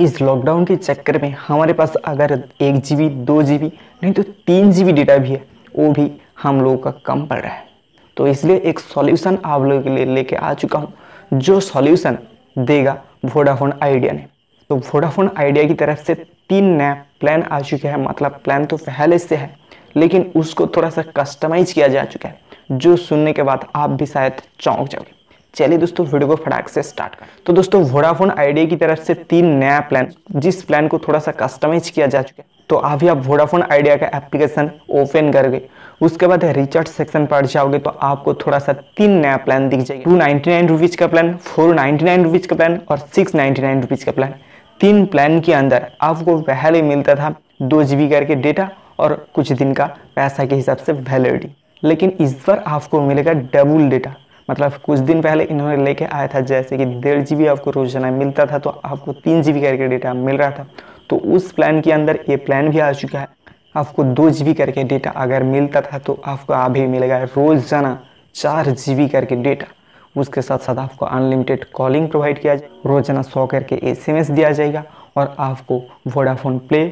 इस लॉकडाउन के चक्कर में हमारे पास अगर एक जी बी दो जी बी नहीं तो तीन जी बी डेटा भी है वो भी हम लोगों का कम पड़ रहा है तो इसलिए एक सॉल्यूशन आप लोगों के लिए लेके आ चुका हूँ जो सॉल्यूशन देगा वोडाफोन आइडिया ने तो वोडाफोन आइडिया की तरफ से तीन नया प्लान आ चुके हैं मतलब प्लान तो पहले से है लेकिन उसको थोड़ा सा कस्टमाइज किया जा चुका है जो सुनने के बाद आप भी शायद चौंक जाओगे चलिए दोस्तों वीडियो को फटाक से स्टार्ट कर तो दोस्तों वोडाफोन आइडिया की तरफ से तीन नया प्लान जिस प्लान को थोड़ा सा कस्टमाइज किया जा चुका है तो अभी आप वोडाफोन आइडिया का एप्लीकेशन ओपन करके उसके बाद रिचार्ज सेक्शन पर जाओगे तो आपको थोड़ा सा तीन नया प्लान दिख जाएगा टू नाइन्टी नाइन का plan four ninety nine rupees का प्लान और सिक्स नाइन्टी नाइन का प्लान तीन प्लान के अंदर आपको पहले मिलता था दो करके डेटा और कुछ दिन का पैसा के हिसाब से वैलिडिटी लेकिन इस बार आपको मिलेगा डबल डेटा मतलब कुछ दिन पहले इन्होंने लेके आया था जैसे कि डेढ़ जी आपको रोजाना मिलता था तो आपको तीन जी करके डेटा मिल रहा था तो उस प्लान के अंदर ये प्लान भी आ चुका है आपको दो जी करके डेटा अगर मिलता था तो आपको अभी मिलेगा रोजाना चार जी करके डेटा उसके साथ साथ आपको अनलिमिटेड कॉलिंग प्रोवाइड किया जाए रोजाना सौ करके एस दिया जाएगा और आपको वोडाफोन प्ले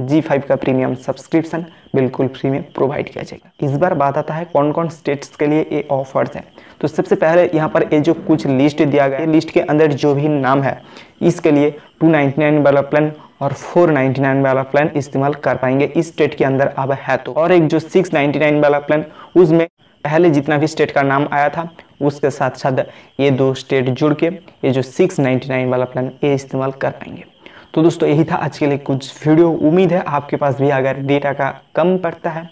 जी फाइव का प्रीमियम सब्सक्रिप्शन बिल्कुल फ्री में प्रोवाइड किया जाएगा इस बार बात आता है कौन कौन स्टेट्स के लिए ये ऑफर्स हैं तो सबसे पहले यहाँ पर ये जो कुछ लिस्ट दिया गया है लिस्ट के अंदर जो भी नाम है इसके लिए 299 वाला प्लान और 499 वाला प्लान इस्तेमाल कर पाएंगे इस स्टेट के अंदर अब है तो और एक जो नाइन वाला प्लान उसमें पहले जितना भी स्टेट का नाम आया था उसके साथ साथ ये दो स्टेट जुड़ के ये जो नाइन वाला प्लान ये इस्तेमाल कर पाएंगे तो दोस्तों यही था आज के लिए कुछ वीडियो उम्मीद है आपके पास भी अगर डेटा का कम पड़ता है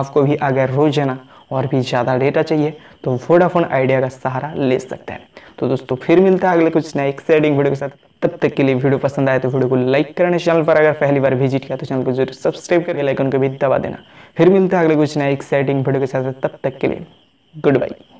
आपको भी अगर रोजाना और भी ज़्यादा डेटा चाहिए तो वोडाफोन आइडिया का सहारा ले सकते हैं तो दोस्तों फिर मिलता है अगले कुछ नए एक्साइटिंग वीडियो के साथ तब तक के लिए वीडियो पसंद आए तो वीडियो को लाइक करना चैनल पर अगर पहली बार विजिट किया तो चैनल को जरूर सब्सक्राइब करके लाइकन को भी दबा देना फिर मिलता है अगले कुछ नए एक्साइटिंग वीडियो के साथ तब तक के लिए गुड बाई